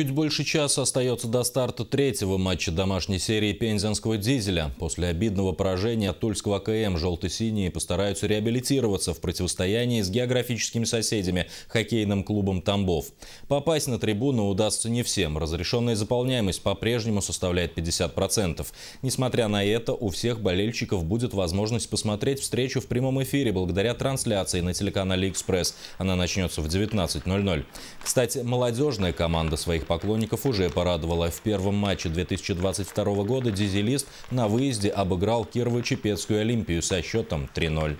Чуть больше часа остается до старта третьего матча домашней серии пензенского «Дизеля». После обидного поражения от Тульского КМ «Желто-синие» постараются реабилитироваться в противостоянии с географическими соседями – хоккейным клубом «Тамбов». Попасть на трибуну удастся не всем. Разрешенная заполняемость по-прежнему составляет 50%. Несмотря на это, у всех болельщиков будет возможность посмотреть встречу в прямом эфире благодаря трансляции на телеканале «Экспресс». Она начнется в 19.00. Кстати, молодежная команда своих поклонников уже порадовало. В первом матче 2022 года «Дизелист» на выезде обыграл Кирово-Чепецкую Олимпию со счетом 3-0.